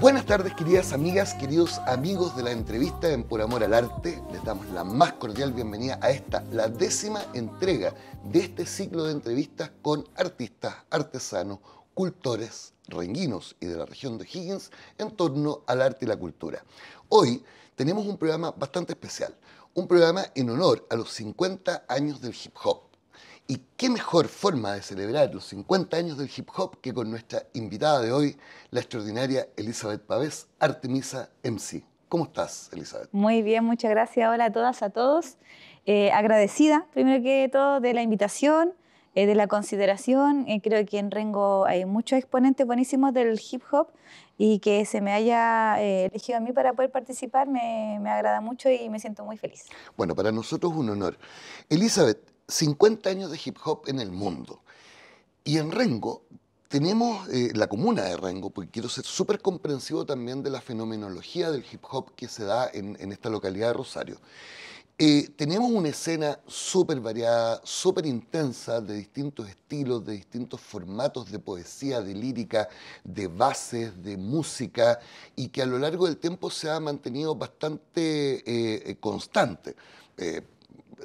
Buenas tardes, queridas amigas, queridos amigos de la entrevista en Por Amor al Arte. Les damos la más cordial bienvenida a esta, la décima entrega de este ciclo de entrevistas con artistas, artesanos, cultores, renguinos y de la región de Higgins en torno al arte y la cultura. Hoy tenemos un programa bastante especial un programa en honor a los 50 años del hip hop. Y qué mejor forma de celebrar los 50 años del hip hop que con nuestra invitada de hoy, la extraordinaria Elizabeth Pavés, Artemisa MC. ¿Cómo estás, Elizabeth? Muy bien, muchas gracias. Hola a todas, a todos. Eh, agradecida, primero que todo, de la invitación eh, de la consideración. Eh, creo que en Rengo hay muchos exponentes buenísimos del hip hop y que se me haya eh, elegido a mí para poder participar me, agrada mucho y me siento muy feliz. Bueno, para nosotros es un honor. Elizabeth, 50 años de hip hop en el mundo. Y en Rengo tenemos la comuna de Rengo, porque quiero ser súper comprensivo también de la fenomenología del hip hop que se da en, en, esta localidad de Rosario. Eh, tenemos una escena súper variada, súper intensa, de distintos estilos, de distintos formatos de poesía, de lírica, de bases, de música, y que a lo largo del tiempo se ha mantenido bastante eh, eh, constante.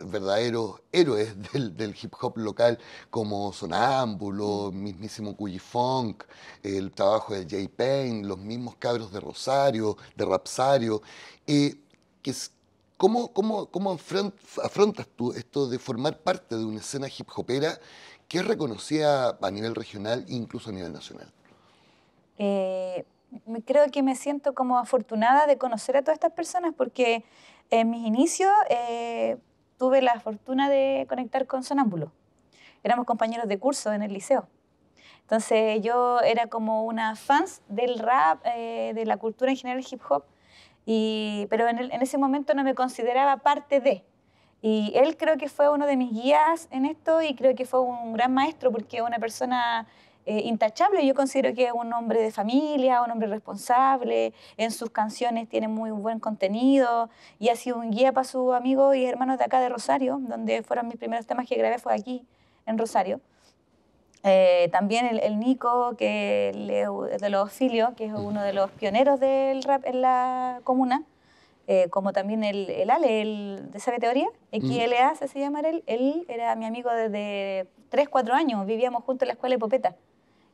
verdaderos héroes del, hip hop local como Sonámbulo, mm. mismísimo Cuyi Funk, el trabajo de Jay Payne, los mismos cabros de Rosario, de Rapsario, que, ¿Cómo, cómo, cómo afrontas tú esto de formar parte de una escena hip hopera que es reconocida a nivel regional e incluso a nivel nacional? Eh, creo que me siento como afortunada de conocer a todas estas personas porque en mis inicios eh, tuve la fortuna de conectar con Sonámbulo. Éramos compañeros de curso en el liceo. Entonces yo era como una fans del rap, eh, de la cultura en general hip hop pero en, ese momento no me consideraba parte de. Y él creo que fue uno de mis guías en esto y creo que fue un gran maestro porque es una persona eh, intachable. Yo considero que es un hombre de familia, un hombre responsable. En sus canciones tiene muy buen contenido y ha sido un guía para sus amigos y hermanos de acá de Rosario, donde fueron mis primeros temas que grabé fue aquí, en Rosario. Eh, también el, Nico, que de los filios, que es uno de los pioneros del rap en la comuna, eh, como también el, Ale, el de Sabe Teoría, XLA mm. se llama él, él era mi amigo desde 3, 4 años, vivíamos juntos en la escuela de Popeta.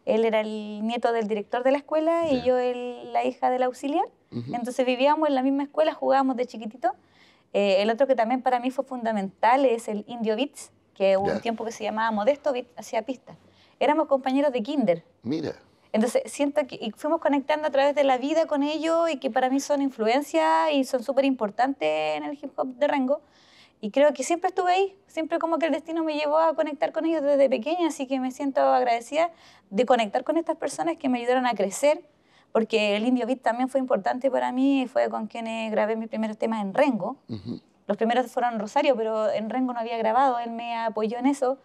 Él era el nieto del director de la escuela y yo la hija del auxiliar, entonces vivíamos en la misma escuela, jugábamos de chiquitito. Eh, el otro que también para mí fue fundamental es el Indio Beats, que hubo un tiempo que se llamaba Modesto Beats, hacía pistas éramos compañeros de kinder. Mira. Entonces, siento que y fuimos conectando a través de la vida con ellos y que para mí son influencia y son súper importantes en el hip hop de Rango. Y creo que siempre estuve ahí, siempre como que el destino me llevó a conectar con ellos desde pequeña, así que me siento agradecida de conectar con estas personas que me ayudaron a crecer, porque el Indio Beat también fue importante para mí, fue con quienes grabé mis primeros temas en Rengo. Los primeros fueron Rosario, pero en Rengo no había grabado, él me apoyó en eso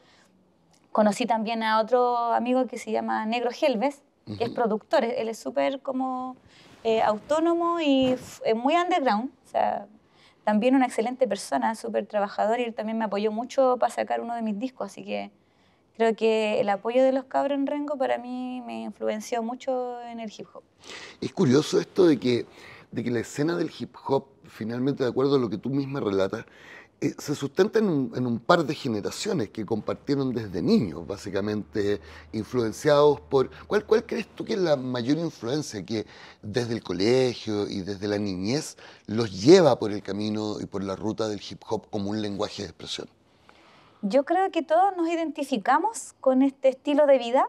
conocí también a otro amigo que se llama Negro Helves, que es productor, él es súper como eh, autónomo y eh, muy underground, o sea, también una excelente persona, súper trabajador y él también me apoyó mucho para sacar uno de mis discos, así que creo que el apoyo de los cabros en Rengo para mí me influenció mucho en el hip hop. Es curioso esto de que, de que la escena del hip hop, finalmente, de acuerdo a lo que tú misma relatas, eh, se sustenta en un, en un, par de generaciones que compartieron desde niños, básicamente, influenciados por... ¿cuál, ¿Cuál crees tú que es la mayor influencia que desde el colegio y desde la niñez los lleva por el camino y por la ruta del hip hop como un lenguaje de expresión? Yo creo que todos nos identificamos con este estilo de vida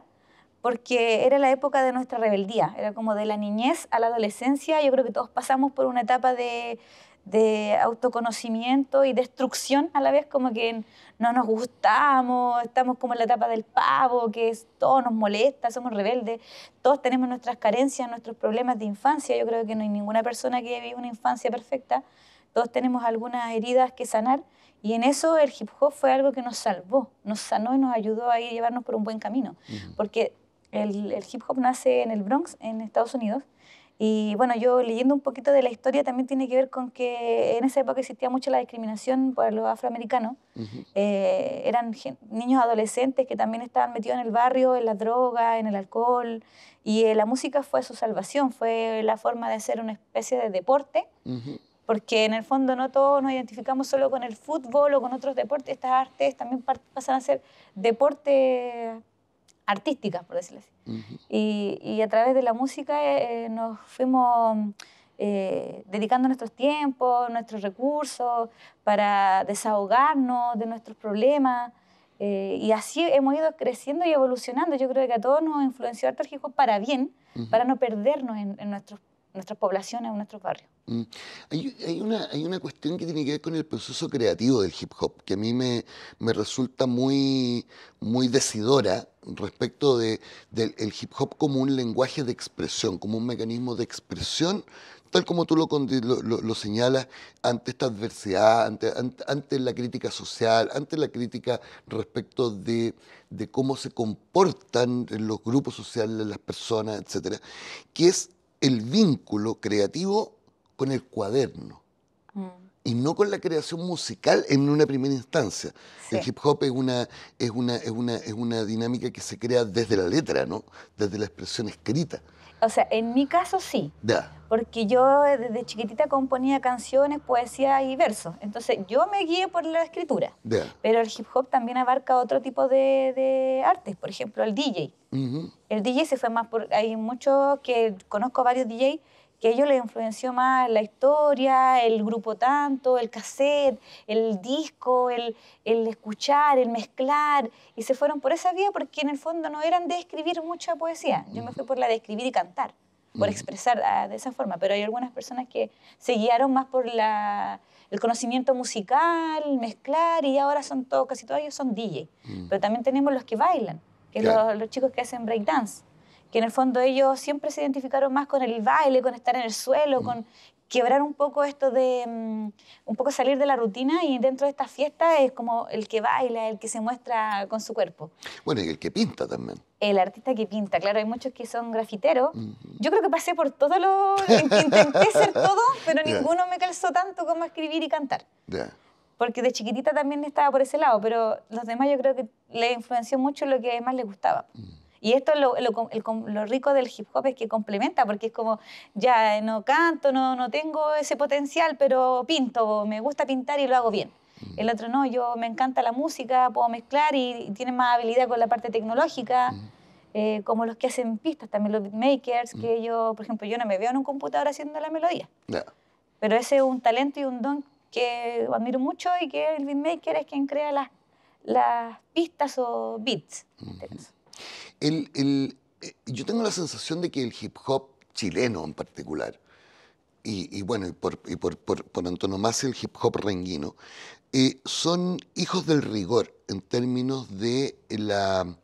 porque era la época de nuestra rebeldía, era como de la niñez a la adolescencia, yo creo que todos pasamos por una etapa de de autoconocimiento y destrucción a la vez, como que no nos gustamos, estamos como en la etapa del pavo, que es, todo nos molesta, somos rebeldes, todos tenemos nuestras carencias, nuestros problemas de infancia, yo creo que no hay ninguna persona que vive una infancia perfecta, todos tenemos algunas heridas que sanar y en eso el hip hop fue algo que nos salvó, nos sanó y nos ayudó a llevarnos por un buen camino, porque el hip hop nace en el Bronx, en Estados Unidos, y bueno, yo leyendo un poquito de la historia también tiene que ver con que en esa época existía mucha la discriminación por los afroamericanos. Eh, eran niños adolescentes que también estaban metidos en el barrio, en la droga, en el alcohol. Y eh, la música fue su salvación, fue la forma de hacer una especie de deporte. porque en el fondo no todos nos identificamos solo con el fútbol o con otros deportes, estas artes también pasan a ser deportes artísticas, por decirlo así. y, a través de la música eh, eh, nos fuimos eh, dedicando nuestros tiempos, nuestros recursos, para desahogarnos de nuestros problemas. y así hemos ido creciendo y evolucionando. Yo creo que a todos nos influenció harto para bien, para no perdernos en, en nuestros nuestras poblaciones o nuestros barrios. Mm. Hay, una, hay una cuestión que tiene que ver con el proceso creativo del hip hop, que a mí me, resulta muy, muy decidora respecto del hip hop como un lenguaje de expresión, como un mecanismo de expresión, tal como tú lo, lo, señalas, ante esta adversidad, ante, la crítica social, ante la crítica respecto de, de cómo se comportan los grupos sociales, las personas, etcétera, que es el vínculo creativo con el cuaderno mm. y no con la creación musical en una primera instancia. El hip hop es una, es, es, una, dinámica que se crea desde la letra, ¿no? Desde la expresión escrita. O sea, en mi caso sí porque yo desde eh, chiquitita componía canciones, poesía y versos. Entonces yo me guié por la escritura. Pero el hip hop también abarca otro tipo de, artes, por ejemplo, el DJ. El DJ se fue más por... Hay muchos que conozco varios DJ que ellos les influenció más la historia, el grupo tanto, el cassette, el disco, el, el escuchar, el mezclar, y se fueron por esa vía porque en el fondo no eran de escribir mucha poesía. Yo me fui por la de escribir y cantar por expresar ah, de esa forma, pero hay algunas personas que se guiaron más por el conocimiento musical, mezclar, y ahora son todos, casi todos ellos son DJ. Mm. Pero también tenemos los que bailan, que son los, chicos que hacen breakdance, que en el fondo ellos siempre se identificaron más con el baile, con estar en el suelo, mm. con quebrar un poco esto de, mm, un poco salir de la rutina y dentro de esta fiesta es como el que baila, el que se muestra con su cuerpo. Bueno, y el que pinta también. El artista que pinta, claro, hay muchos que son grafiteros. Yo creo que pasé por todos los... Intenté ser todo, pero ninguno me calzó tanto como escribir y cantar. Porque de chiquitita también estaba por ese lado, pero los demás yo creo que le influenció mucho lo que más les gustaba. Mm. Y esto es lo, rico del hip hop es que complementa, porque es como, ya eh, no canto, no, no tengo ese potencial, pero pinto, me gusta pintar y lo hago bien. Mm. El otro no, yo me encanta la música, puedo mezclar y, tiene más habilidad con la parte tecnológica. Mm. Eh, como los que hacen pistas, también los beatmakers, que mm. yo, por ejemplo, yo no me veo en un computador haciendo la melodía. Pero ese es un talento y un don que admiro mucho y que el beatmaker es quien crea las, las pistas o beats. Eh, yo tengo la sensación de que el hip hop chileno en particular, y, bueno, y por, y por, por, antonomasia el hip hop renguino, eh, son hijos del rigor en términos de la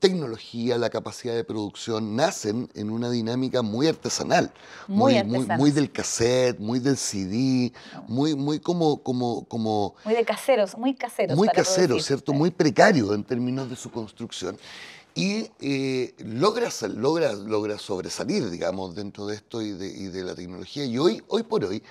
tecnología, la capacidad de producción, nacen en una dinámica muy artesanal, muy, muy, muy, del cassette, muy del CD, muy, muy como, como, como... Muy de caseros, muy caseros. Muy caseros, ¿cierto? Muy precario en términos de su construcción. Y eh, logra, logra, sobresalir, digamos, dentro de esto y de, la tecnología. Y hoy, hoy por hoy,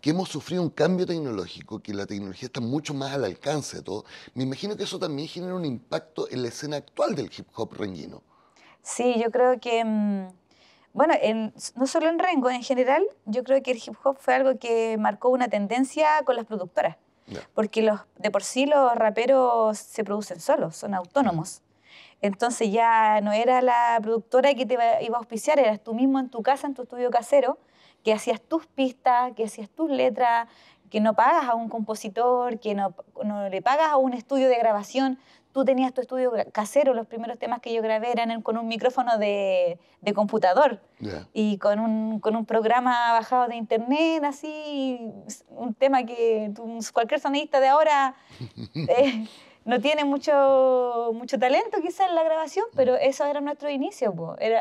que hemos sufrido un cambio tecnológico, que la tecnología está mucho más al alcance de todo, me imagino que eso también genera un impacto en la escena actual del hip hop renguino. Sí, yo creo que, mm, bueno, no solo en Rengo, en general, yo creo que el hip hop fue algo que marcó una tendencia con las productoras, porque los, de por sí los raperos se producen solos, son autónomos. Entonces ya no era la productora que te iba a auspiciar, eras tú mismo en tu casa, en tu estudio casero, que hacías tus pistas, que hacías tus letras, que no pagas a un compositor, que no, le pagas a un estudio de grabación. Tú tenías tu estudio casero, los primeros temas que yo grabé eran con un micrófono de, computador y con un, programa bajado de internet, así, un tema que cualquier sonidista de ahora... Eh, no tiene mucho, mucho talento quizás en la grabación, mm. pero eso era nuestro inicio.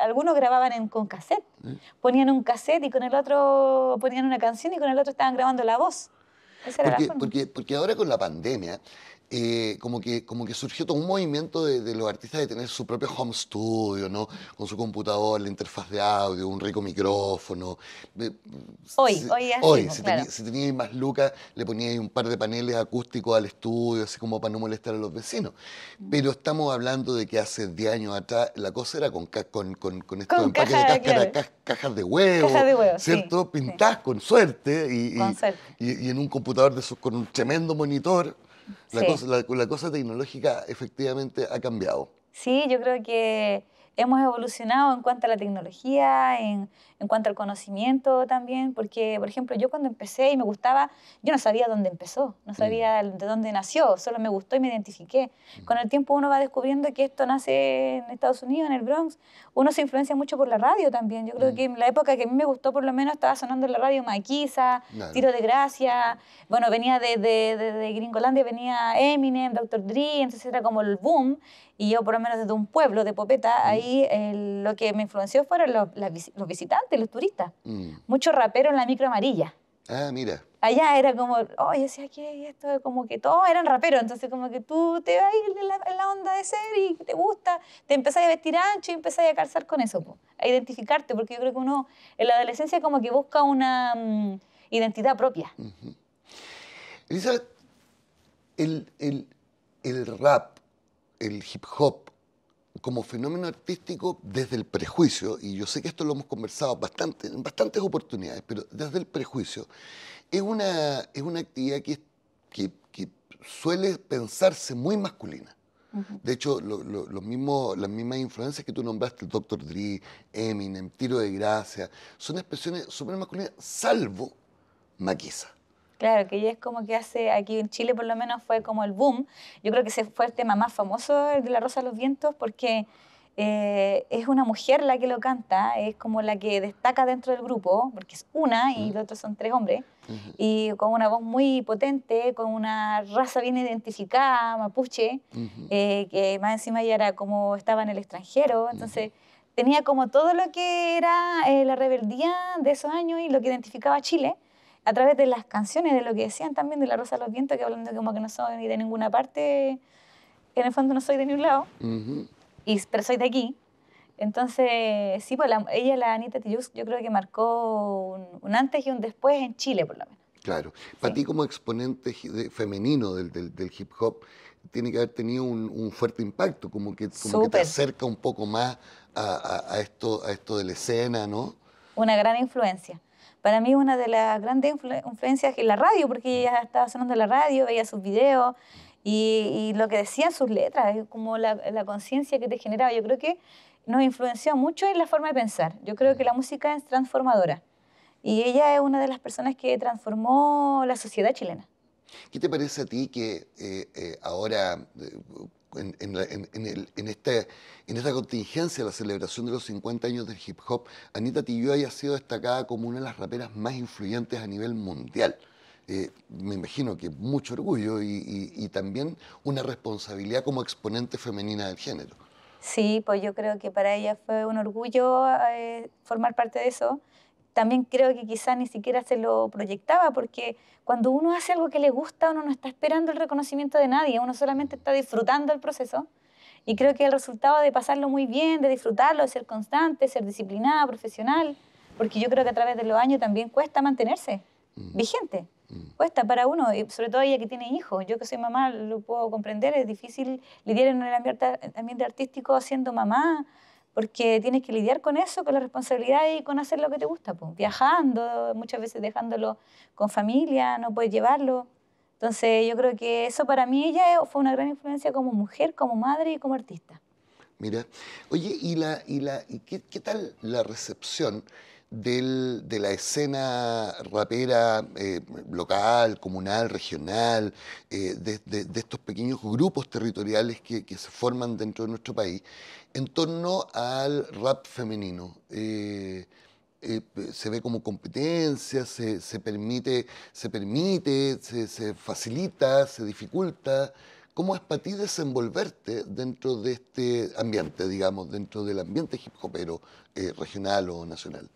algunos grababan en, con cassette, ponían un cassette y con el otro ponían una canción y con el otro estaban grabando la voz. Porque, porque, ahora con la pandemia eh, como, que, como que surgió todo un movimiento de, los artistas de tener su propio home studio, ¿no? Con su computador, la interfaz de audio, un rico micrófono. Hoy, hoy, hoy si, teníais más lucas, le poníais un par de paneles acústicos al estudio, así como para no molestar a los vecinos. Mm. Pero estamos hablando de que hace 10 años atrás la cosa era con, con, con, estos empaques de cajas de huevo, ¿cierto? Pintás con suerte, y, en un computador de con un tremendo monitor. La, cosa, cosa tecnológica efectivamente ha cambiado. Sí, yo creo que hemos evolucionado en cuanto a la tecnología, en, cuanto al conocimiento también, porque, por ejemplo, yo cuando empecé y me gustaba, yo no sabía dónde empezó, no sabía mm. de dónde nació, solo me gustó y me identifiqué. Mm. Con el tiempo uno va descubriendo que esto nace en Estados Unidos, en el Bronx, uno se influencia mucho por la radio también, yo creo mm. que en la época que a mí me gustó por lo menos estaba sonando en la radio Maquisa, Tiro de Gracia, bueno, venía de, Gringolandia, venía Eminem, Dr. Dre, entonces era como el boom, y yo, por lo menos desde un pueblo de Popeta, mm. ahí lo que me influenció fueron los, visitantes, los turistas. Mm. Muchos raperos en la micro amarilla. Ah, mira. Allá era como, oh, yo aquí esto? Como que todos eran raperos, entonces como que tú te vas a la, en la onda de ser y te gusta, te empezás a vestir ancho y empezás a calzar con eso, a identificarte, porque yo creo que uno en la adolescencia como que busca una mm, identidad propia. Elisa, el, el, el rap, el hip hop como fenómeno artístico desde el prejuicio, y yo sé que esto lo hemos conversado bastante, en bastantes oportunidades, pero desde el prejuicio, es una, es una actividad que, que, suele pensarse muy masculina. De hecho, lo, las mismas influencias que tú nombraste, el Dr. Dre, Eminem, Tiro de Gracia, son expresiones súper masculinas, salvo Maquisa. Claro, que ella es como que hace, aquí en Chile por lo menos fue como el boom. Yo creo que ese fue el tema más famoso, el de La Rosa de los Vientos, porque eh, es una mujer la que lo canta, es como la que destaca dentro del grupo, porque es una y los otros son tres hombres, y con una voz muy potente, con una raza bien identificada, mapuche, eh, que más encima ella era como estaba en el extranjero, entonces... Tenía como todo lo que era eh, la rebeldía de esos años y lo que identificaba a Chile, a través de las canciones, de lo que decían también de La Rosa de los Vientos, que hablando como que no soy ni de ninguna parte, en el fondo no soy de ningún lado, y, pero soy de aquí. Entonces, sí, pues ella, la Anita Tijoux yo creo que marcó un, antes y un después en Chile, por lo menos. Claro. Para ti como exponente femenino del, hip hop, tiene que haber tenido un, fuerte impacto, como, que, te acerca un poco más esto, a esto de la escena, ¿no? Una gran influencia para mí una de las grandes influencias es la radio, porque ella estaba sonando la radio, veía sus videos y, lo que decían sus letras, como la, conciencia que te generaba. Yo creo que nos influenció mucho en la forma de pensar. Yo creo que la música es transformadora y ella es una de las personas que transformó la sociedad chilena. ¿Qué te parece a ti que eh, eh, ahora, eh, en, en, en, esta, en, esta, contingencia de la celebración de los 50 años del hip hop, Anita Tijoux haya sido destacada como una de las raperas más influyentes a nivel mundial. Eh, me imagino que mucho orgullo y, y, también una responsabilidad como exponente femenina del género. Sí, pues yo creo que para ella fue un orgullo eh, formar parte de eso también creo que quizá ni siquiera se lo proyectaba, porque cuando uno hace algo que le gusta, uno no está esperando el reconocimiento de nadie, uno solamente está disfrutando el proceso. Y creo que el resultado de pasarlo muy bien, de disfrutarlo, de ser constante, ser disciplinada, profesional, porque yo creo que a través de los años también cuesta mantenerse mm. vigente, mm. cuesta para uno, y sobre todo ella que tiene hijos, yo que soy mamá lo puedo comprender, es difícil lidiar en el ambiente artístico siendo mamá, porque tienes que lidiar con eso, con la responsabilidad y con hacer lo que te gusta, pues. viajando, muchas veces dejándolo con familia, no puedes llevarlo. Entonces yo creo que eso para mí ella fue una gran influencia como mujer, como madre y como artista. Mira, oye, ¿y, la, y, la, qué, qué tal la recepción de la escena rapera eh, local, comunal, regional, eh, de, estos pequeños grupos territoriales que, se forman dentro de nuestro país, en torno al rap femenino. Eh, se ve como competencia, se, permite, se, permite se, facilita, se dificulta. ¿Cómo es para ti desenvolverte dentro de este ambiente, digamos, dentro del ambiente hip hopero regional o nacional?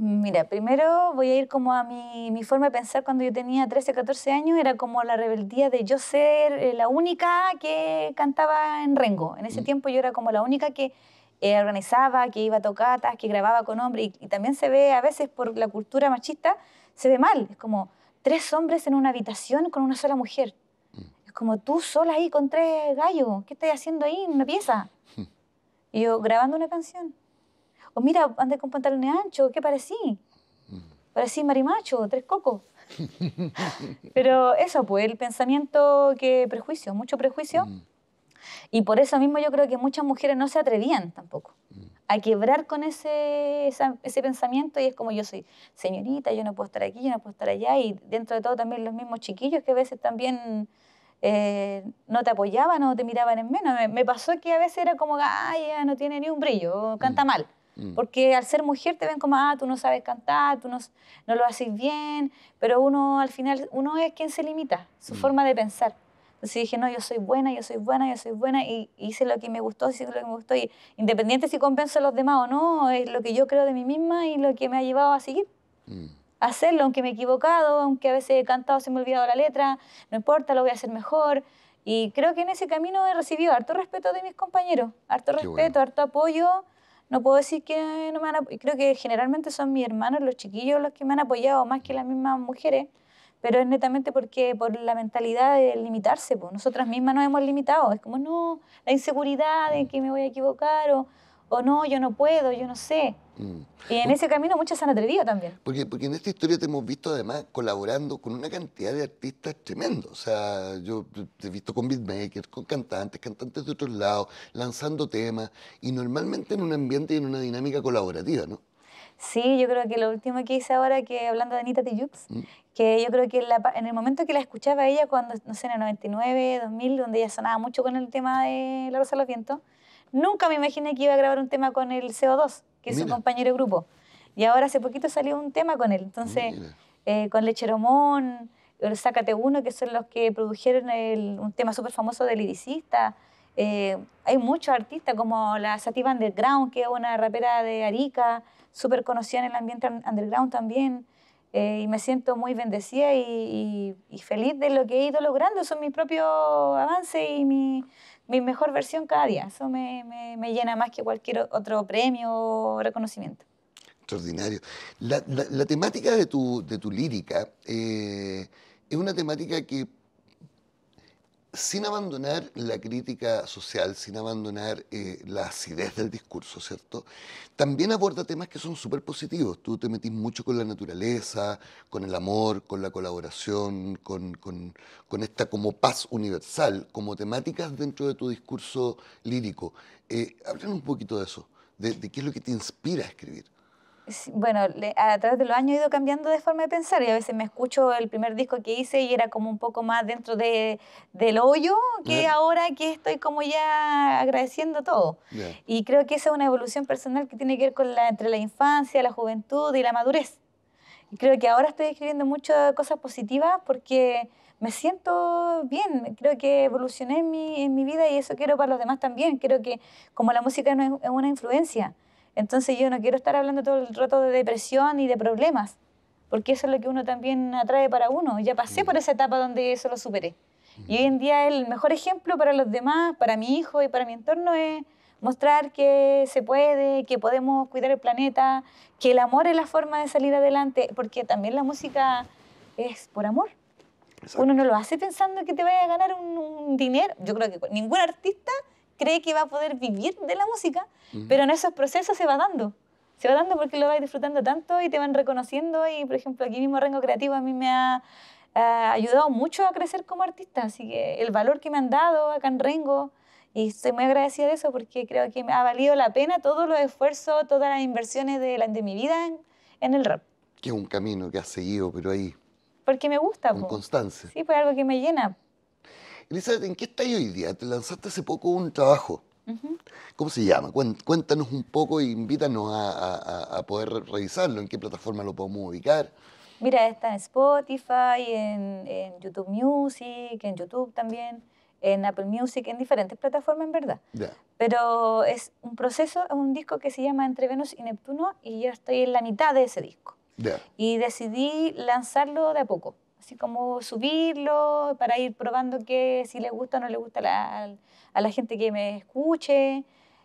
Mira, primero voy a ir como a mi, forma de pensar cuando yo tenía 13, 14 años, era como la rebeldía de yo ser eh, la única que cantaba en Rengo. En ese mm. tiempo yo era como la única que eh, organizaba, que iba a tocatas, que grababa con hombres, y, también se ve a veces por la cultura machista, se ve mal, es como tres hombres en una habitación con una sola mujer. Mm. Es como tú sola ahí con tres gallos, ¿qué estás haciendo ahí en una pieza? Mm. Y yo grabando una canción. O mira, andé con pantalones anchos, ¿qué parecí? Parecí marimacho, tres cocos. Pero eso, pues, el pensamiento que prejuicio, mucho prejuicio. Mm. Y por eso mismo yo creo que muchas mujeres no se atrevían tampoco mm. a quebrar con ese, pensamiento y es como yo soy señorita, yo no puedo estar aquí, yo no puedo estar allá y dentro de todo también los mismos chiquillos que a veces también eh, no te apoyaban o te miraban en menos. Me, pasó que a veces era como, ay, ya no tiene ni un brillo, canta mm. mal. Mm. Porque al ser mujer te ven como, ah, tú no sabes cantar, tú no, no lo haces bien, pero uno al final, uno es quien se limita, su mm. forma de pensar. Entonces dije, no, yo soy buena, yo soy buena, yo soy buena, y hice lo que me gustó, hice lo que me gustó, y independiente si compenso a los demás o no, es lo que yo creo de mí misma y lo que me ha llevado a seguir. Mm. Hacerlo, aunque me he equivocado, aunque a veces he cantado, se me ha olvidado la letra, no importa, lo voy a hacer mejor. Y creo que en ese camino he recibido harto respeto de mis compañeros, harto respeto, harto apoyo no puedo decir que no me han Creo que generalmente son mis hermanos, los chiquillos, los que me han apoyado más que las mismas mujeres, pero es netamente porque por la mentalidad de limitarse, pues nosotras mismas nos hemos limitado. Es como, no, la inseguridad de mm. que me voy a equivocar o o no, yo no puedo, yo no sé. Mm. Y en ese camino muchas se han atrevido también. Porque, porque en esta historia te hemos visto además colaborando con una cantidad de artistas tremendos. O sea, yo te he visto con beatmakers, con cantantes, cantantes de otros lados, lanzando temas y normalmente en un ambiente y en una dinámica colaborativa, ¿no? Sí, yo creo que lo último que hice ahora, que hablando de Anita Tijoux, mm. que yo creo que en, en el momento que la escuchaba ella, cuando, no sé, en el 99, 2000, donde ella sonaba mucho con el tema de La Rosa de los Vientos, Nunca me imaginé que iba a grabar un tema con el CO2, que es su compañero de grupo. Y ahora hace poquito salió un tema con él. Entonces, eh, con Lecheromón, Sácate Uno, que son los que produjeron un tema súper famoso del Liricista. Eh, hay muchos artistas como la Sativa Underground, que es una rapera de Arica, súper conocida en el ambiente underground también. Eh, y me siento muy bendecida y, y, feliz de lo que he ido logrando. Son mis propios avances y mi, mi mejor versión cada día. Mm. Eso me, llena más que cualquier otro premio o reconocimiento. Extraordinario. La, temática de tu, lírica eh, es una temática que sin abandonar la crítica social, sin abandonar eh, la acidez del discurso, ¿cierto? También aborda temas que son súper positivos. Tú te metís mucho con la naturaleza, con el amor, con la colaboración, con, esta como paz universal, como temáticas dentro de tu discurso lírico. Eh, un poquito de eso, de qué es lo que te inspira a escribir bueno, a través de los años he ido cambiando de forma de pensar y a veces me escucho el primer disco que hice y era como un poco más dentro de, del hoyo que ahora que estoy como ya agradeciendo todo. Y creo que esa es una evolución personal que tiene que ver con la, entre la infancia, la juventud y la madurez. Y creo que ahora estoy escribiendo muchas cosas positivas porque me siento bien, creo que evolucioné en mi, en mi vida y eso quiero para los demás también. Creo que como la música no es una influencia, entonces yo no quiero estar hablando todo el rato de depresión y de problemas, porque eso es lo que uno también atrae para uno. Ya pasé por mm. esa etapa donde eso lo superé. Y mm. hoy en día el mejor ejemplo para los demás, para mi hijo y para mi entorno es mostrar que se puede, que podemos cuidar el planeta, que el amor es la forma de salir adelante, porque también la música es por amor. Uno no lo hace pensando que te vaya a ganar un dinero. Yo creo que ningún artista cree que va a poder vivir de la música, pero en esos procesos se va dando. Se va dando porque lo vas disfrutando tanto y te van reconociendo. Y, por ejemplo, aquí mismo Rengo Creativo a mí me ha ayudado mucho a crecer como artista, así que el valor que me han dado acá en Rengo, y estoy muy agradecida de eso porque creo que me ha valido la pena todos los esfuerzos, todas las inversiones de, la, de mi vida en, el rap. Que es un camino que has seguido, pero ahí... Porque me gusta. Con constancia. Sí, pues algo que me llena. Elizabeth, ¿en qué estás hoy día? Te lanzaste hace poco un trabajo. ¿Cómo se llama? Cuéntanos un poco e invítanos a, poder revisarlo, en qué plataforma lo podemos ubicar. Mira, está en Spotify, en, en YouTube Music, en YouTube también en Apple Music, en diferentes plataformas en verdad. Pero es un proceso, es un disco que se llama Entre Venus y Neptuno y yo estoy en la mitad de ese disco. Y decidí lanzarlo de a poco así como subirlo para ir probando que si le gusta o no le gusta a la gente que me escuche.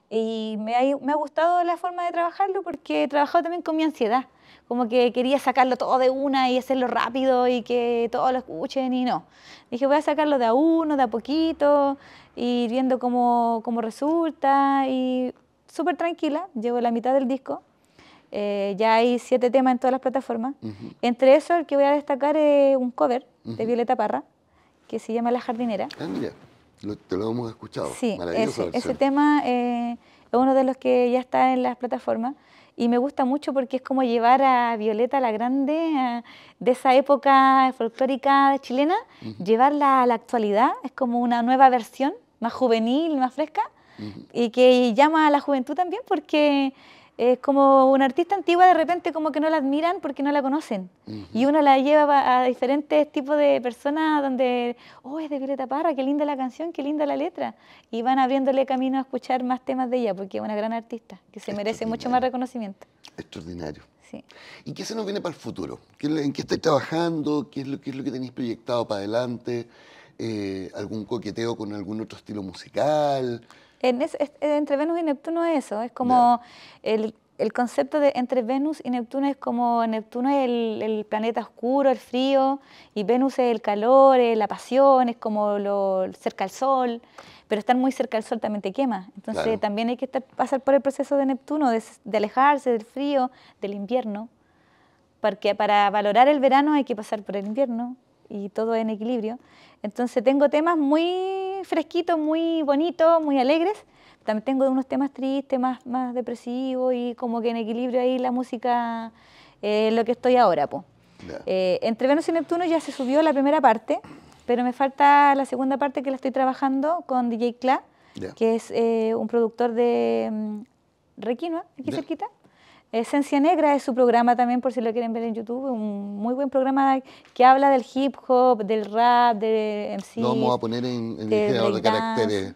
Y me ha, gustado la forma de trabajarlo porque he trabajado también con mi ansiedad. Como que quería sacarlo todo de una y hacerlo rápido y que todos lo escuchen y no. Dije, voy a sacarlo de a uno, de a poquito, y viendo cómo, cómo resulta. Y súper tranquila, llevo la mitad del disco eh, ya hay siete temas en todas las plataformas. Entre eso, el que voy a destacar es un cover de Violeta Parra, que se llama La Jardinera. Ah, te lo hemos escuchado. Sí, ese, tema eh, es uno de los que ya está en las plataformas. Y me gusta mucho porque es como llevar a Violeta la Grande de esa época folclórica chilena, llevarla a la actualidad. Es como una nueva versión, más juvenil, más fresca, y que llama a la juventud también porque es como una artista antigua de repente como que no la admiran porque no la conocen. Y uno la lleva a diferentes tipos de personas donde, oh, es de Violeta Parra, qué linda la canción, qué linda la letra. Y van abriéndole camino a escuchar más temas de ella porque es una gran artista que se merece mucho más reconocimiento. Extraordinario. Sí. ¿Y qué se nos viene para el futuro? ¿En qué estáis trabajando? ¿Qué es lo, que tenéis proyectado para adelante? Eh, ¿Algún coqueteo con algún otro estilo musical? Eh, entre Venus y Neptuno es eso, es como el, concepto de entre Venus y Neptuno es como Neptuno es el, planeta oscuro, el frío, y Venus es el calor, es la pasión, es como lo, cerca al sol, pero estar muy cerca al sol también te quema. Entonces también hay que pasar por el proceso de Neptuno, de, de alejarse del frío, del invierno, porque para valorar el verano hay que pasar por el invierno y todo en equilibrio. Entonces tengo temas muy fresquito, muy bonito, muy alegres. También tengo unos temas tristes, más, más depresivos y como que en equilibrio ahí la música, eh, lo que estoy ahora. Eh, entre Venus y Neptuno ya se subió la primera parte, pero me falta la segunda parte que la estoy trabajando con DJ Cla, que es eh, un productor de mm, Requinoa, aquí cerquita. Esencia Negra es su programa también, por si lo quieren ver en YouTube, un muy buen programa que habla del hip hop, del rap, de MC. Lo vamos a poner en, el generador de caracteres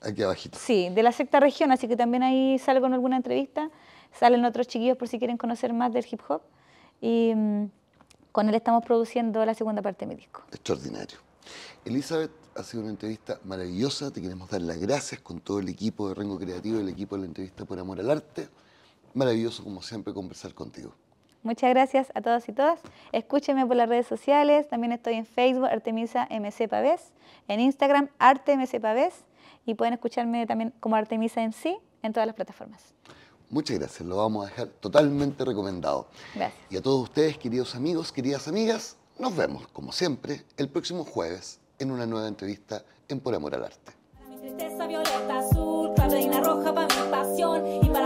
aquí abajito. Sí, de la sexta región, así que también ahí salgo en alguna entrevista. Salen otros chiquillos por si quieren conocer más del hip hop. Y mm, con él estamos produciendo la segunda parte de mi disco. Extraordinario. Elizabeth, ha sido una entrevista maravillosa. Te queremos dar las gracias con todo el equipo de Rengo Creativo el equipo de la entrevista por Amor al Arte. Maravilloso, como siempre, conversar contigo. Muchas gracias a todos y todas. Escúchenme por las redes sociales. También estoy en Facebook, Artemisa MC Pavés. En Instagram, Arte MC Pavés. Y pueden escucharme también como Artemisa en sí en todas las plataformas. Muchas gracias. Lo vamos a dejar totalmente recomendado. Gracias. Y a todos ustedes, queridos amigos, queridas amigas, nos vemos, como siempre, el próximo jueves en una nueva entrevista en Por Amor al Arte. Para